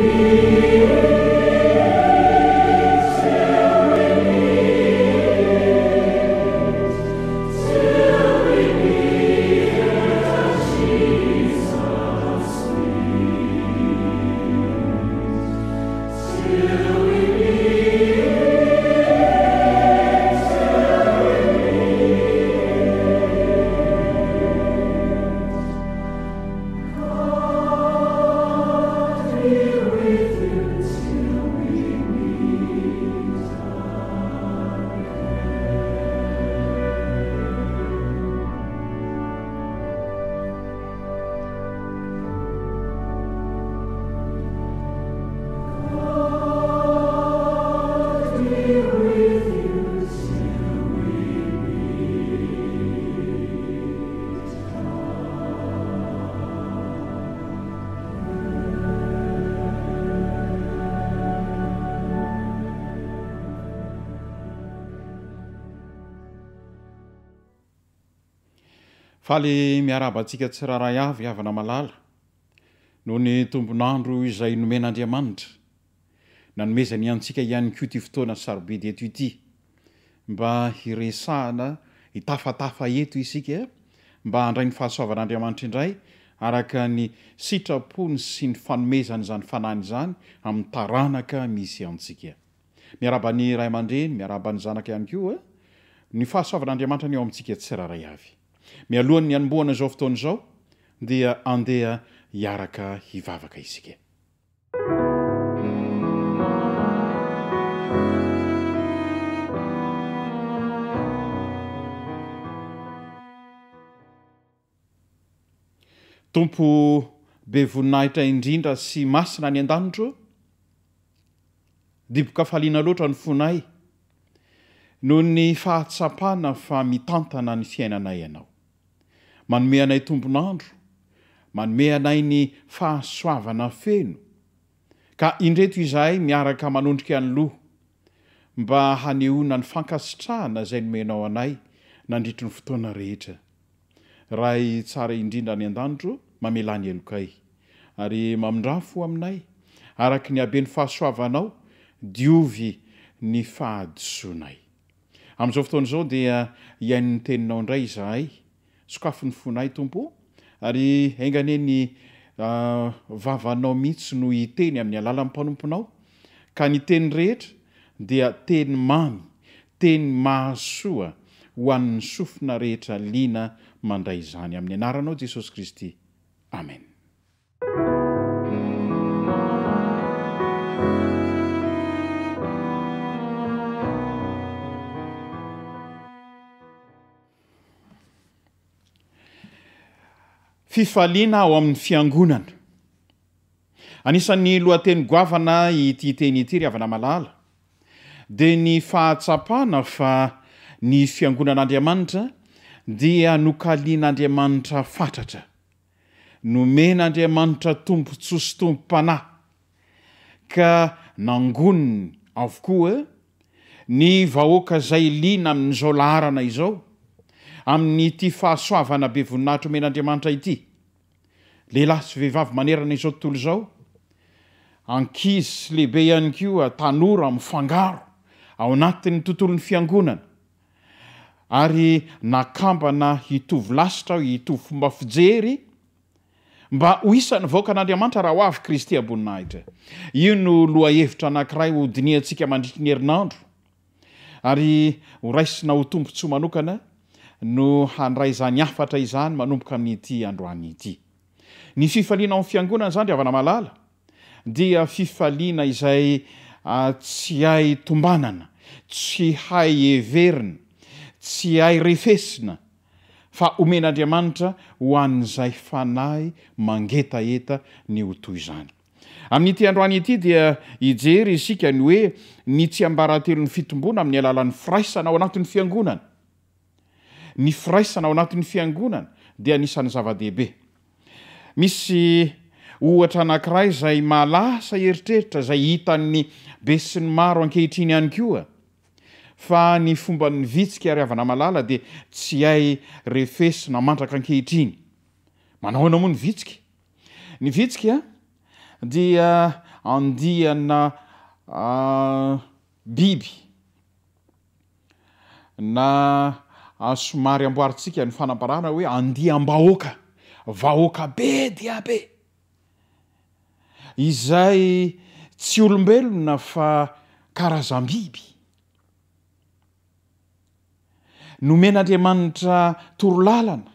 You. faly miarabaantsika tsi raharay avy avana malala noho ny tombon'andro izay nomen'andriamanitra nanomezany ihantsika ihany ko ty fotoana saobedy etoity miha etoiskmb eh? andray y fahasoavan'anriamanitra indray ak ny sitrapony sy ny fanomezany zany fanany zany ami'ny tnak misy akaaabany ray man-drey miarabany zanaka any ko eh? ny fahasoavan'andriamanitra ny eo amintsika tsyraharay ay mialohany ny anomboana zao fotoana izao dia andeha hiaraka hivavaka izika tompo be voninahitra indrindra sy masina ny an-danitro diboka faliana loatra ny fonay noho ny fahatsapana fa mitantana ny fiainanay anao manome anay tombonandro manome anay ny fahasoavana feno ka indreto izahay miaraka manondrika any loha mba haneoana ny fankasitrahana zay nomenao anay nandritri ny fotoana rehetra rahay tsara indrindra any an-danitro mamelany elokay ary mamindra fo aminay araky ny aben'ny fahasoavanao diovy ny fahadisoanay amn'izao fotoana izao dia iainony teninao indray izahay tsokafo ny fonahy tompo ary aingany e ny ah, vavanao mihitsy noo iteny amin'ny alala nmpanomponao ka nyteny rehetra dia teny mamy teny mahasoa ho ann'ny sofina rehetra lina mandray zany amin'ny anaranao jesosy kristy amen fifaliana aho amin'ny fiangonana anisan'ny lohateny goavana ititeny ity ry avana malala de ny fahatsapana fa ny fiangonan'andriamanitra dia nokalian'andriamanitra fatratra nomenaandriamanitra tompotsosi tombo mpanahy ka nangonona avokoa ny vahoaka zay lina amin'izao laharana izao amin'ny ty fahasoavana be voninahitra omen'andriamanitra ity lehilahy sy vehivavy manerana izao tontolo zao ankizy sy lehibe ihany kioa tanora am'fangaro ao anatin'ny tontolo ny fiangonana ary nakambana hitovy lasitra hitovy fomba fijery mba ho isan'ny vaoaka n'andriamanitra raha ho avy kristy aboninahitra io no loha hevitra anankiray hodinia atsika mandritri ny herinandro ary horaisina ho tombo tsy ho manokana no handray zany afatra izany manomboka amin'n'ity androany ity ny fifaliana ao n'ny fiangonana zany ry avana malala dia fifaliana izay ah, tsy hay tombanana tsy hay heverina tsy hay refesina fa omenaandriamanitra ho an'izay fanay mangetaeta ny ho toy izany amin'n'ity androany ity dia ijery isikany hoe ny tsyambarantelo n'ny fitomboana amin'ny alalan'ny firaisana ao anatin'ny fiangonana ny firaisana ao anatin'ny fiangonana de anisan'ny zava-dehibe misy ohatra anankiray zay malasa eritreritra zay hitany be si ny maro ankehitriny ihany koa fa ny fombany vitsika ary avana malala de tsy hay refesy namandraka an-kehitriny manao ana moa ny vitsika ny vitsikaa dia andiana ah, biby na asomary amboaritsika ny fanamparana hoe andiam-bahoaka vahoaka be dia be izay tsy olombelona fa karazam-biby nomen'andriamanitra toro lalana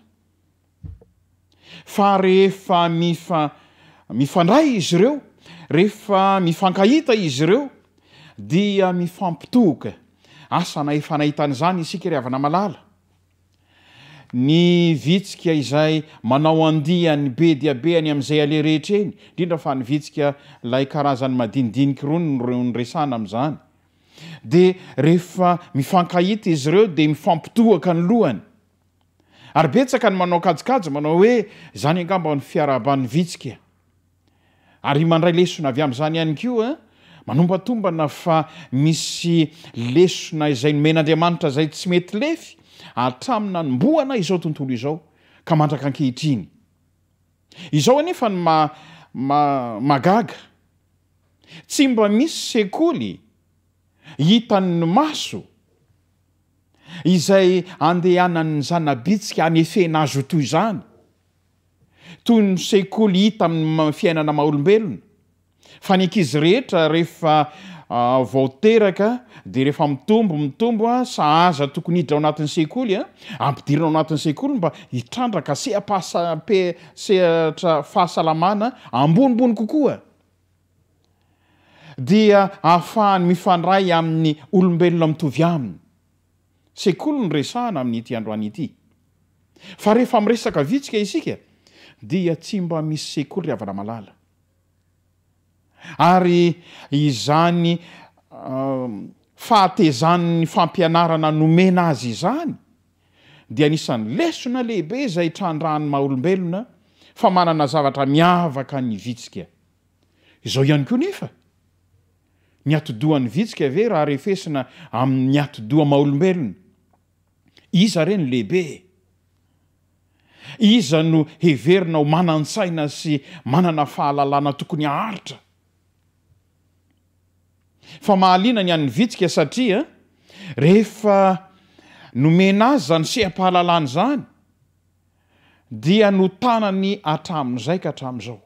fa rehefa mifa- mifandray izy ireo rehefa mifankahita izy ireo dia mifampitohka asana efa nahitan'izany isikary avana malala ny vitsika izay manao andiany be dyabe any am'izay ale rehetraeny indrindra fa nyvitsika lay karazany madinidiniki rony ronyresana am'zany de rehefa mifankahita izy reo de mifampitohaka ny lohany ary betsaka ny manao kajokaja manao hoe zany angamba ny fiaraban'ny vitsika ary mandray lesona avy am'zany ihany ko a manombatombana fa misy lesona izay nomen'andriamanitra zay tsy mety lefy atramina nymboana izao tontolo izao ka mandraka ankehitriny izaho anefa ny mama- magaga tsy mba misy sekoly hitany ny maso izay andehananny zanabitsika amefenazo toy zany toy ny sekoly hita amin'ny fiainana maolombelona fa niakizy rehetra rehefa Ah, vao teraka de rehefa mitombo mitombo a ah, sahaza tokony hiditra anatin'ny sekoly a ah, ampidirina o anatin'ny sekoly mba hitrandraka sehapahasape sehatra fahasalamana ambonimbony kokoa dia ahafahany mifandray amin'ny olombelona mitovy aminy sekoly ny resahana amin'n'ity androany ity fa rehefa miresaka vitsika isika dia tsy mba misy sekoly ry avala malala ary izany um, fahatezany'ny fampianarana nomena azy izany dia anisan'ny lesona lehibe zay trandrahany maolombelona fa manana zavatra miavaka ny vitsika izao ihany keoa nefa ny atidohan'ny vitsika ve raha rehefesina amin'ny atidoha maolombelona iza ireny lehibe iza no heverina ho manan-tsaina sy manana fahalalana tokony aharitra fa mahaliana ny an'ny vitsika satria rehefa nomena azy zany seham-pahalalana zany dia no tanany atramin'izaika hatramin'izao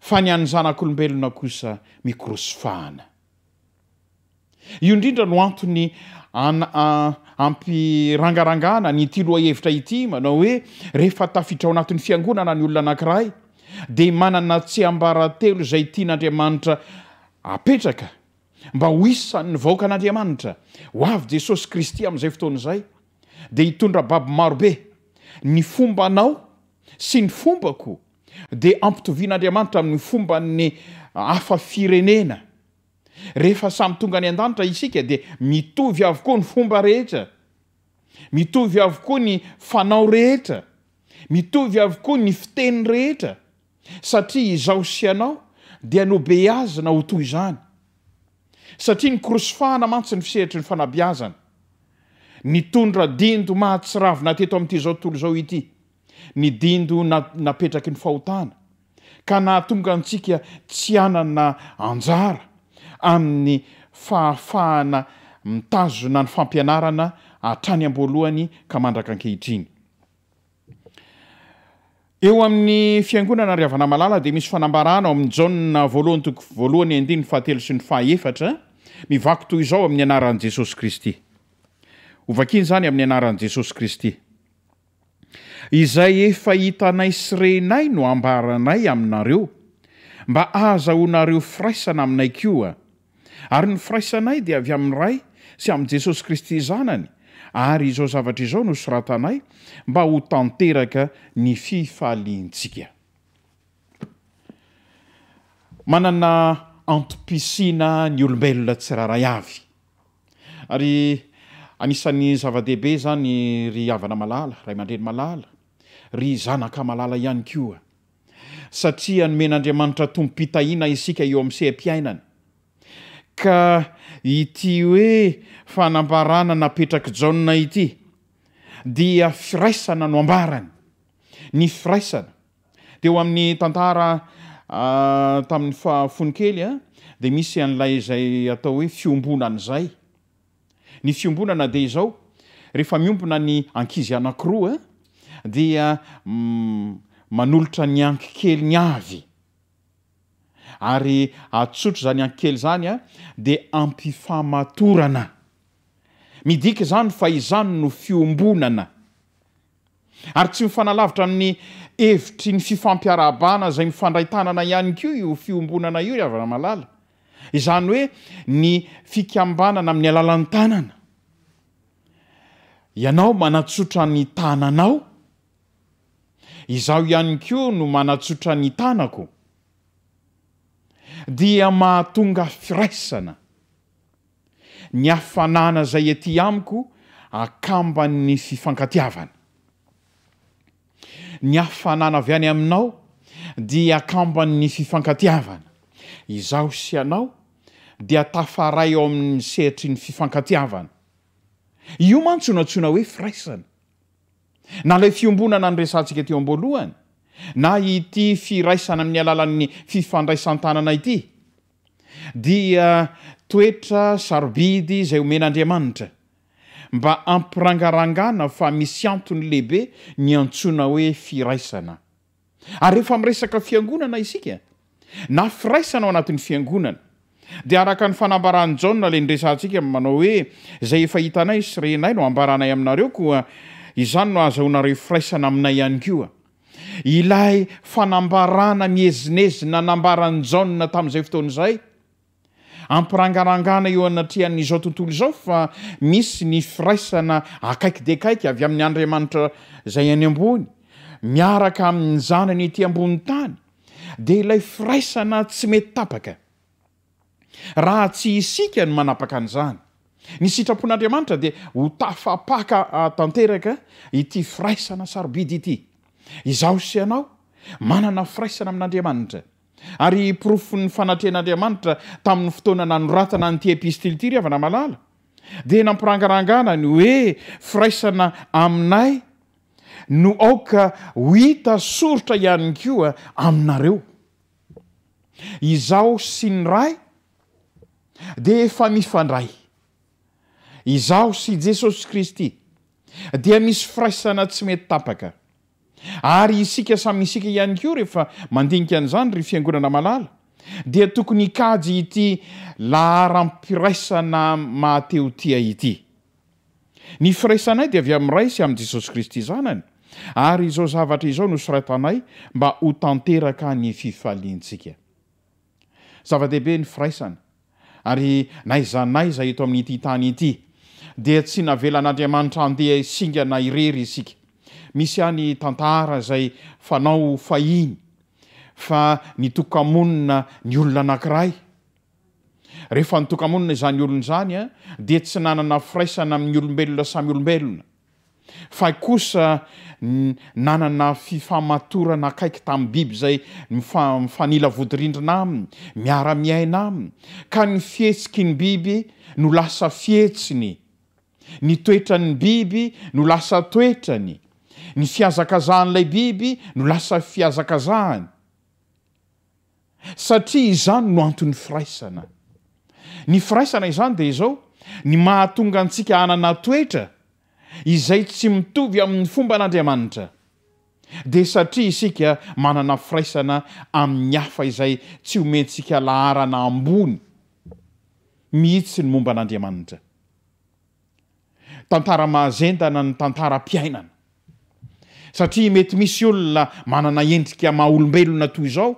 fa ny an zanak'olombelona kosa microsyfahana io indrindra no antony an- ampirangarangana ny ti loha hevitra ity manao hoe rehefa tafitra ao anatin'ny fiangonana ny olona anankiray de manana tsy ambarantelo zay tia n'andriamanitra apetraka mba hohisany ny vaoakan'andriamanitra ho avy jesosy kristy amn'izay fotoana izay de hitondrababy marobe ny fomba anao sy ny fombako de ampitovian'andriamanitra amin'ny fombany ah, hafa firenena rehefa samy tonga any an-danitra isika de mitovy avokoa ny fomba rehetra mitovy avokoa ny fanao rehetra mitovy avokoa ny fiteny rehetra satria izao sianao de no beazy na ho toy izany satria ny koroso fahana mantsy ny fiseritry ny fanabiazana ny tondra dindo mahatsiravina teto amin'ity zao totolo izao ity ny dindo na napetraky ny fahotana ka nahatonga antsika tsy anana anjara amin'ny fahafahana mitazona ny fampianarana atrany am-boalohany ka mandraka an-kehitriny eo amin'ny fiangonana ry avana malala dia misy fanambaranao amin'ny jahna voalohany toko voalohany ndinyno fahatelo sy ny fahaefatra mivaky toy izao amin'ny anaran' jesosy kristy ovak iny izany amin'ny anaran' jesosy kristy izay efa hitanay syrenay no ambaranay aminareo mba aza honareo firaisana aminay kio a ary ny firaisanay dia avy amin'ny ray sy amin'i jesosy kristy zanany ary izao zavatra izao no soratanay mba ho tanteraka ny fifalintsika manana antopisina ny olombalona tsi raha ray avy ary anisan'ny zava-dehibe zany ry avana malala ray amandreny malala ry zanaka malala ihany koa satria nomen'andriamanitra tombompitahiana isika eo am' seham-piainany ka ity hoe fanambarana napetraky jana ity dia firaisana no ambarany ny firaisana teo amin'ny tantara tamin'ny fafoni kely a de misy an'lay zay atao hoe fiombonana zay ny fiombonana de zao rehefa miombina ny ankizy anankiroa a dia mm, manolotra ny ankikely ny avy ary atsotro zany ankely zany a de ampifamatorana midika zany fa izany no fiombonana ary tsy mifanalavitra amin'ny hevitry ny fifampiarabana zay mifandray tanana ihany ko io fiombonana io r avana malala izany hoe ny fikambanana amin'ny alalan'ny tanana ianao manatsotra ny tananao izaho ihany koa no manatsotrany tanako dia mahatonga firaisana ny afanana zay ety amiko akambanny fifankatiavana ny afanana avy any aminao dia akamban'ny fifankatiavana izaho syanao dia tafaray eo amin'ny sehitry ny fifankatiavana io mantsonantsoina hoe firaisana na lay fiombonana nyresantsika etyo amboalohany na ity firaisana amin'ny alalan'ny fifandraisantanana ity dia toetra sarobidy zay homen'andriamanitra mba ampirangarangana fa misy antony lehibe ny antsona hoe firaisana ary rehefa miresaka fiangonana isika na firaisana ao anatin'ny fiangonana de araka ny fanambarany jahnna lay nyresaantsika manao hoe zay efa hitanay sirenay no ambaranay aminareo koa izany no azahoanareo firaisana aminay ihany koa ilay fanambarana miezinezina nambarany jaonna tamin'izay fotoana izay ampirangarangana eo anatrehan'zao tontolo zao fa misy ny firaisana akaiki de kaiky avy amin'nyandriamanitra zay any ambony miaraka amin'ny zanany ity amboniny tany de ilay firaisana tsy mety tapaka raha tsy isika no manapaka n'izany ny sitrapon'andriamanitra de ho tafapaka tanteraka ity firaisana sarobidy ity izaho sy ianao manana firaisana amin'andriamanitra ary profon'ny fanatrehn'andriamanitra tamin'ny fotoanana noratana n'ity epistily tury avana malala de nampirangaranganany hoe firaisana aminay no aoka ho hita sorotra ihany koa aminareo izaho sy ny ray di efa mifandray izaho sy i jesosy kristy dia misy firaisana tsy mety tapaka ary isika samyisika ihany koa rehefa mandinika an'izany ry fiangonana malala dia tokony ikajy ity lahharampiraisana mateho tia ity ny firaisanay de avy amin'nrai sy amin'i jesosy kristy zanany ary zao zavatra izao nosiraitanay mba ho tanteraka ny fifalintsika zava-dehibe ny firaisana ary nayzanay zay eto amin'n'ity tany ity dea tsy navelan'andriamanitra andeha isingana irery isika misy any tantara zay fanao fahiny fa ny tokamonina ny olona anankiray rehefa nytokamonina izany olona zany eh, a de tsy nanana firaisana amin'ny olombelona samy olombelona fa kosa nanana fifamatorana akaiky tamin'ny biby zay mfamifanila vodirindrina amny miara-miaina aminy ka ny fihetsikyny biby no lasa fihetsiny ny toetrany biby no lasa toetrany ny fiazakazahan'lay biby no lasa fiazakazahany satria izany no anton'ny firaisana ny firaisana izany de izao ny mahatonga antsika anana toetra izay tsy mitovy amin'ny fomban'andriamanitra de satria isika manana firaisana amin'ny hafa izay tsy homentsika laharana ambony mihitsy ny momban'andriamanitra tantara mahazendana ny tantaram-piainana satria mety misy olona manana endrika maha olombelona toy izao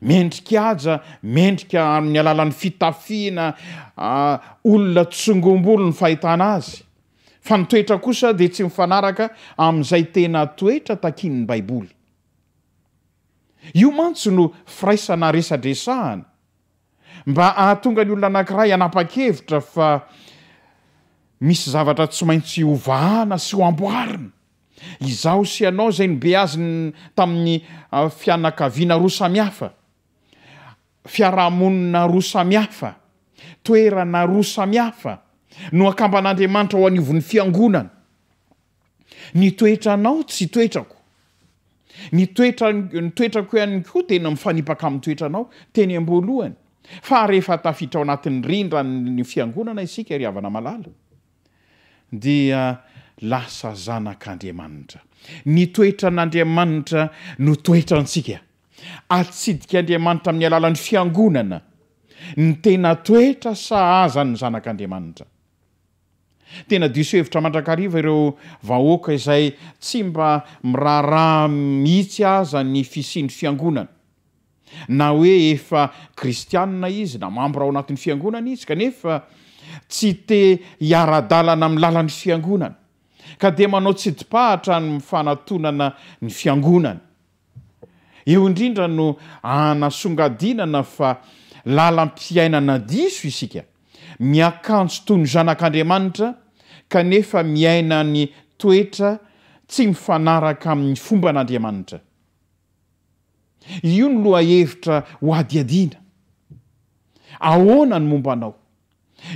mendrikaja mendrika amin'ny alalan'ny fitafiana ah, olona tsongombolo ny fahitana azy fa nytoetra kosa de tsy mifanaraka amn'izay tena toetra takin'ny baiboly io mantso no firaisana resadresahana mba ahatonga ny olona anakiray anapa-kevitra fa misy zavatra tsy maintsy hovahana sy hoamboarina izaho syianao zay ny be azyn tamin'ny ah, fianakaviana roa samihafa fiarahamonina roa samihafa toerana roa samihafa no akamban'andriamanitra o aniovon'ny fiangonana ny toetranao tsy toetrako ny toetrany ny toetrako ihany koa tena mifanipaka amin'ny toetranao teny am-boalohany fa rehefa tafitra ao anatin'ny rindra ny fiangonana isika ry avana malala dia ah, lasa zanak'andriamanitra ny toetra n'andriamanitra no toetrantsika atsidika andriamanitra amin'ny alalan'ny fiangonana ny tena toetra sahazany zanak'andriamanitra tena disohevitra mandrakariva ireo vahoaka izay tsy mba miraharaha mihitsy aza ny fisian'ny fiangonana na hoe efa kristianna izy na mamby rahao anatin'ny fiangonana izy kanefa tsy te hiara-dalana amin'ny lalany fiangonana ka dia manao tsy dipahatra ny mifanatonana ny fiangonana eo indrindra no anasongadinana fa lalampiaina na diso isika miakanjo toy ny zanak'andriamanitra kanefa miainany toetra tsy mifanaraka amin'ny fomban'andriamanitra io ny loha hevitra ho adiadiana ahoana ny mombanao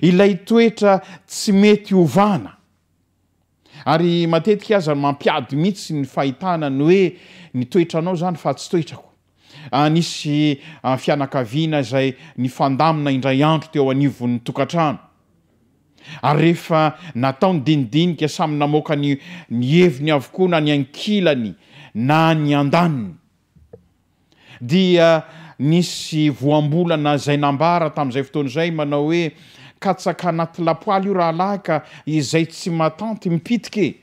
ilay toetra tsy mety ovana ary matetika aza n mampiady mihitsy ny fahitanany hoe ny toetranao zany fa tsy toetrako ah, nisy ah, fianakaviana zay ny fandamina indray andro teo anivon'nytokantrano ary rehefa natao ny dinidinika samy namoaka ny ny heviny avokoa na ny ankilany na ny an-danony dia ah, nisy voambolana zay nambara tami'izay fotoana izay manao hoe katsaka anaty lapoaly io raha alahaka izay tsy matanty mipitike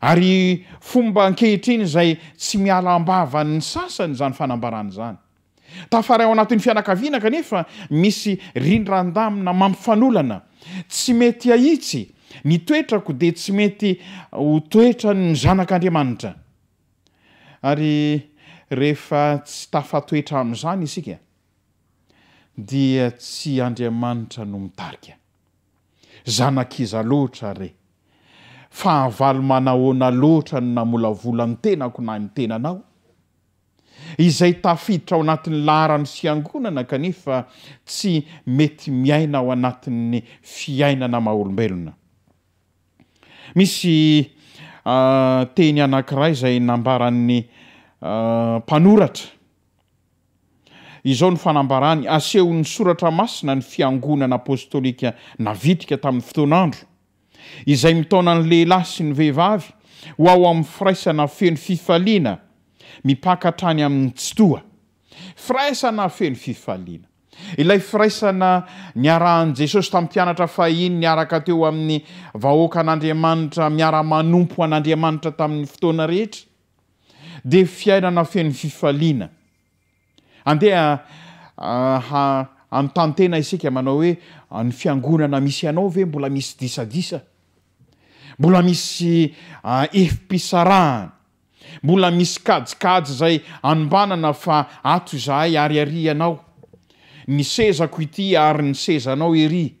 ary fomba ankehitriny zay tsy mialambavan ny sasany zany fanambarana zany tafaray ao anatin'ny fianakaviana kanefa misy rindran-damina mampifanolana tsy mety aitsy nytoetrako de tsy mety ho toetra ny zanak'andriamanitra ary rehefa tsy tafatoetra amn'izany isika dia tsy andriamanitra no mitarika zanakiza loatra rey fahavaly manahoana loatra no namolavolany tenako na ny tenanao izay tafiditra ao anatin'ny laharany fiangonana kanefa tsy mety miaina ao anatin'ny fiainana maolombelona misy ah, teny anakira izay nambaran'ny ah, mpanoratra izao ny fanambarany aseho ny soratra masina ny fiangonana apôstôlyik navitika tamin'ny fotoanaandro izay mitaona ny lehilay sy ny vehivavy ho ao amin'ny firaisana feno fifaliana mipakatrany amin'ny tsitoa firaisana feno fifaliana ilay firaisana ny arahan' jesosy tami'nympianatra fahiny ny araka teo amin'ny vahoakan'andriamanitra miara-manompo an'andriamanitra tamin'ny fotoana rehetra de fiainana feno fifaliana andeha ah, ha an-tanytena isika manao hoe ah, ny fiangonana misy ianao ve mbola misy disadisa mbola misy ah, efi-pisaraha mbola misy kajikajy zay anombanana fa ato zahay ary ary ianao ny sezako ity ary ny sezaanao ery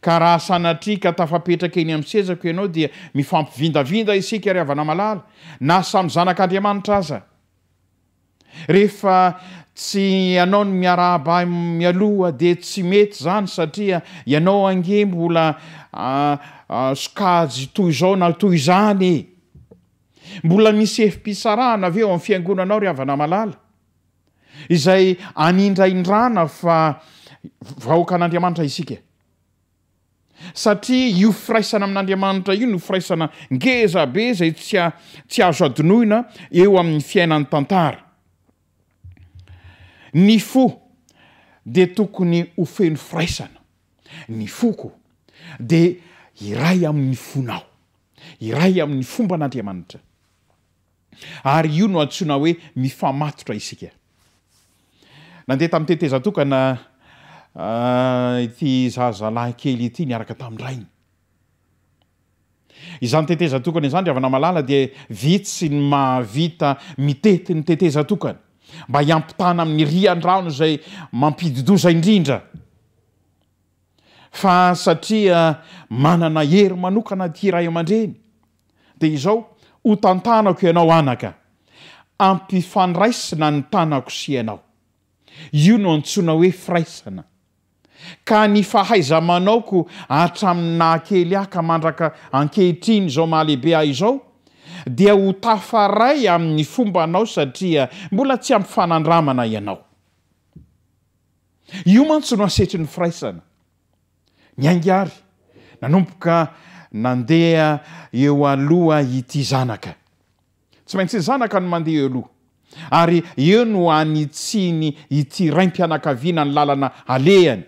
ka raha sanatria ka tafapetraka eny amn'ny sezako ianao dia mifampivindavinda isika ry avana malala na sam zanak'andriamanitra aza rehefa tsy anao ny miarahaba mialoha de tsy mety zany satria ianao angeh mbola sokajy toy zao na toy zanye mbola nisy efi-pisarahana avy eo ami'ny fiangonanao ry avana malala izay anindrain-drana fa vahoakan'andriamanitra isika satria io firaisana amin'andriamanitra io no firaisana ngezabe zay tsya tsy azo adinoina eo amin'ny fiainan'ny tantara ny fo de tokony ho feno firaisana ny foko de iray amin'ny fonao iray amin'ny fomban'andriamanitra ary io no antsoina hoe mifamatotra isika nandeha tamin'ny teteza tokana ah, ity zazalahakely ity nyaraka tamindrainy izany teteza tokana izany nre avana malala de vitsy ny mahavita mitetiny teteza tokana mba hiampi tana amin'ny ry andrano zay mampididoza indrindra fa satria uh, manana hery manokana hirai aman-dreny de izaho ho tantanako ianao anaka ampifandraisina ny tanako sy ianao io no antsoina hoe firaisana ka ny fahaiza manaoko atrami'ny nahakely ahka mandraka ankehitriny zao mahalehibe ah izao dia ho tafaray amin'ny fomba anao satria mbola tsy ampyfanandramana ianao io mantsy no asetri ny firaisana my aingary nanomboka nandeha eo aloha ity zanaka tsy maintsy zanaka no mandeha eo aloha ary eo no anytsiny ity ray m-pianakaviana ny lalana alehany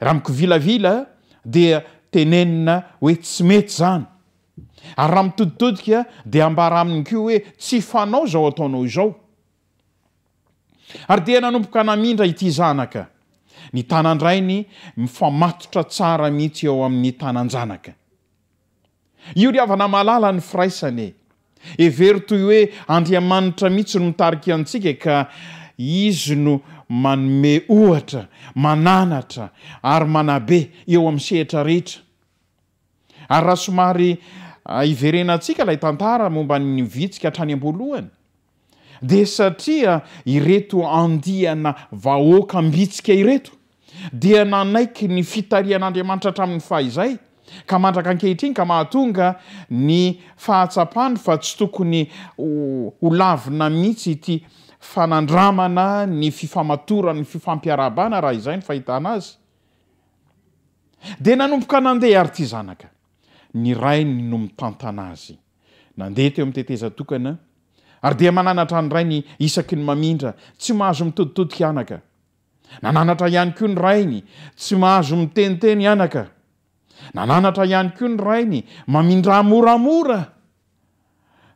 raha miko vilavila dia tenenina hoe tsy mety zany ary raha mitoditodika de ambara amin' keo hoe tsy fanao zao ataonao izao ary dea nanomboka namindra ity zanaka ny tanandrainy mifamatotra tsara mihitsy eo amin'ny tanan-janaka io ry havana malala ny firaisanye every toy hoe andriamanitra mihitsy no mitarika antsika ka izy no manome ohatra mananatra ary manabe eo amin'ny sehitra rehetra ary raha somary iverenantsika lay tantara mombany vitsika hatrany am-boalohany de satria ireto andiana vahoaka m-bitsika ireto dia nanaiky ny fitarian'andriamanitra hatramin'ny fa izay ka mandraka an-kehitriny ka mahatonga ny fahatsapana fa tsy tokony olavina mihitsy ty fanandramana ny fifamatora ny fifampiarabana raha izay ny fahitana azy de nanomboka anandeha ary ty zanaka ny rainy no mitantana azy nandeha teo am' teteza tokana ary dea mananatra ny rainy isaky ny mamindra tsy mahazo mitotitotika anaka nananatra ihany ko ny rainy tsy mahazo miteniteny ianaka nananatra ihany ko ny rainy mamindra moramora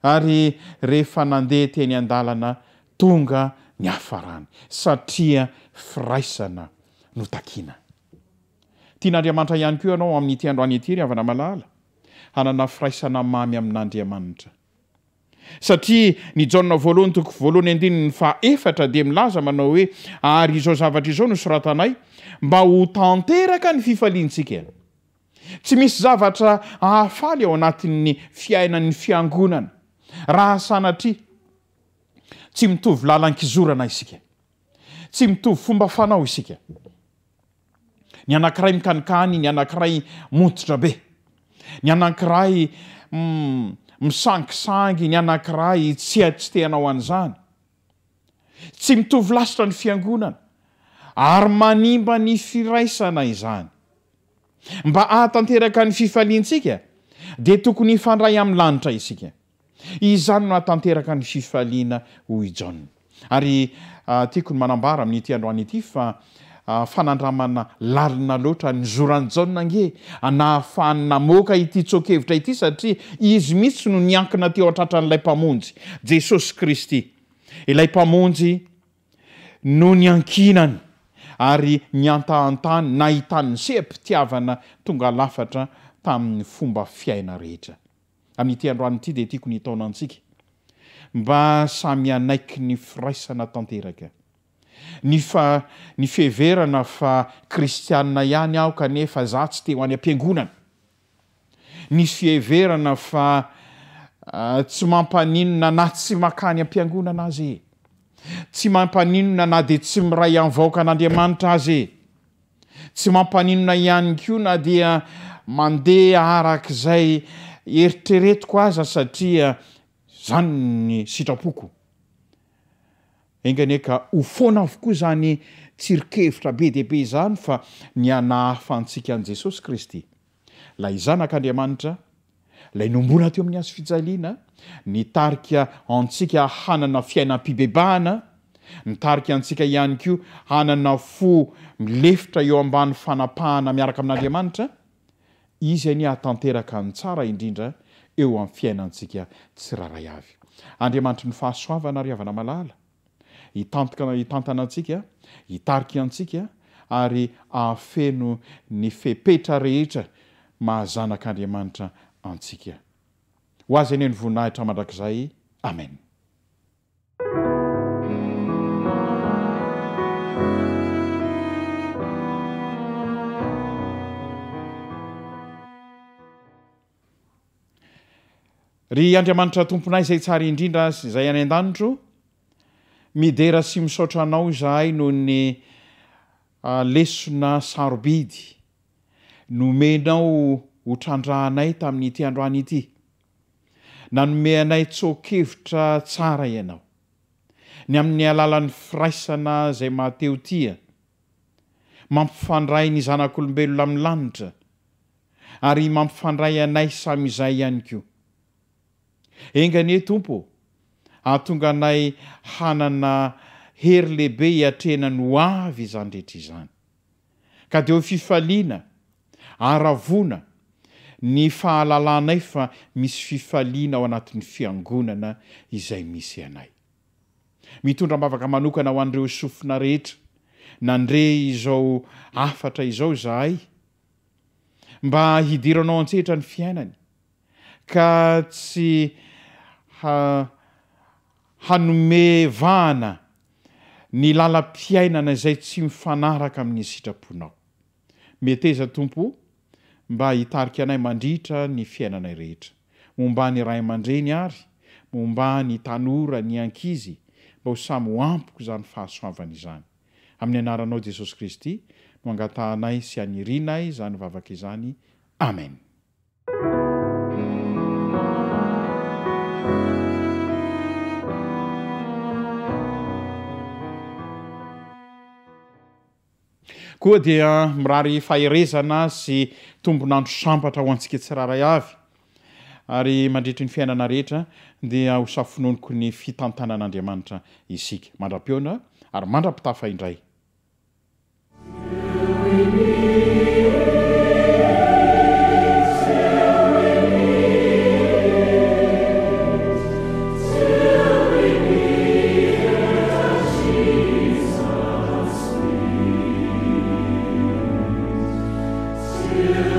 ary rehefa nandeha teny an-dalana tonga ny hafarany satria firaisana no takina tian'andriamanitra ihany ko ianao amin'nyitiandro any itiry avana malahala hanana firaisana mamy amin'andriamanitra satria ny janna voalohany tokof voalohany andininy fa efatra de milaza manao hoe ary izao zavatra izao no soratanay mba ho tanteraka ny fifaliantsika tsy misy zavatra ahafaly ao anatin'ny fiainan'ny fiangonany raha asanatri tsy mitovy lalan-kizorana isika tsy mitovy fomba fanao isika ny anankiray mikanikany ny anankiray montitra be ny anank'iray mm, misangisangy ny anankiray tsy atsy tenao an'izany tsy mitovi lasitra ny fiangonana ary manimba ny firaisana izany mba ahatanteraka ny fifalianatsika de tokony hifandray ami'ny lanitra isika izany no ahtanteraka ny fifaliana hoi jahnna ary ah, tiako ny manambara amin'n'ity androany ity fa Ah, fanandramana lalina loatra nyzoranyjaonnange anahafahany namoaka ity tsokevitra ity satria izy mihitsy no niankina teo atratra an'ilay mpamonjy jesosy kristy ilay mpamonjy no ny ankinany ary ny antahntany na hitanny seampitiavana tonga lafatra tamin'ny fomba fiaina rehetra amin'n'ity androan ity de tiako ny taonantsika mba samy anaiky ny firaisana tanteraka ny fa ny fiheverana fa kristianina ihany ao kanefa za tsy te o any ampiangonana ny fiheverana fa ah, tsy mampaninona na tsy makany am-piangonana azy e tsy mampaninona na de tsy miray ain'vaoka an'andriamanitra azy e tsy mampaninona ihany koa na dia mandea arak'izay heritreretiko aza satria zanyny sitrapoko engany eka ho foana avokoa zany tsirikeevitra be dehibe zany fa ny anahafa antsika any jesosy kristy la izanak'andriamanitra lay nombona teo amin'ny azo fijaliana ny tarika antsika hanana fiainanm-pibebahana ny tarika antsika ihany ko hanana fo milefitra eo ambany fanapahana miaraka amin'andriamanitra izy any ahtanteraka ny tsara indrindra eo amin'ny fiainantsika tsy raharay avy andriamanitra ny fahasoavana ry avana malala hitantoka itantana atsika hitariky antsika ary afeno ny fepetra rehetra mahazanak'andriamanitra antsika ho azy any eny voninahitra mandrak'zay amen ry andriamanitra tomponay izay tsara indrindra sy zay any an-danitro midera sy misaotranao zahay noho ny lesona sarobidy nomenao hotrandraanay tamin'nyity androany ity nanome anay tsoakevitra tsara ianao ny amin'ny alalan'ny firaisana zay mateo tia e. mampifandray ny zanak'olombelona amin'ny lanitra ary mampifandray anay samyizay ihany ko engany e tompo ahtonga nay hanana hery lehibe iatrenany oavy izany rehetra izany ka de o fifaliana aravona ny fahalalanay fa misy fifalianao anatin'ny fiangonana izay misy anay mitondra m-bavaka manokana ho an'dreo sofina rehetra nandre izao afatra izao zahay mba hidiranao an-tsehitra ny fiainany ka tsyha hanome vahana ny lala-piainana zay tsy mifanaraka amin'izy sitrapoinao meteza tompo mba hitariky anay mandritra ny fiainanay rehetra mombany rayaman-dreny ary mombany tanora ny ankizy mba ho samy oampiko zany fahasoavany izany amin'ny anaranao jesosy kristy no angatanay sy anyrianay zany vavaky izany amen koa dia mirary fahirezana sy tombonandro sambatra ho antsika tsiraharay avy ary mandritry ny fiainana rehetra dia hosafinoniko ny fitantanan'andriamanitra isika mandra-peona ary mandra-pitafa indray Spirit.